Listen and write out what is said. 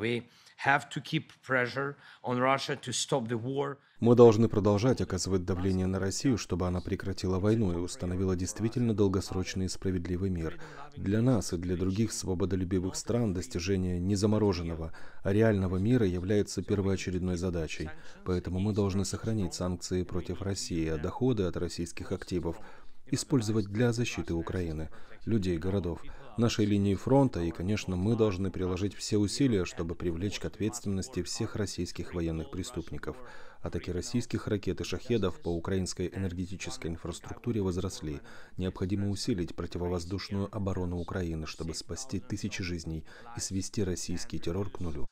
Мы должны продолжать оказывать давление на Россию, чтобы она прекратила войну и установила действительно долгосрочный и справедливый мир. Для нас и для других свободолюбивых стран достижение не замороженного, а реального мира является первоочередной задачей. Поэтому мы должны сохранить санкции против России, а доходы от российских активов использовать для защиты Украины, людей, городов, нашей линии фронта, и, конечно, мы должны приложить все усилия, чтобы привлечь к ответственности всех российских военных преступников. Атаки российских ракет и шахедов по украинской энергетической инфраструктуре возросли. Необходимо усилить противовоздушную оборону Украины, чтобы спасти тысячи жизней и свести российский террор к нулю.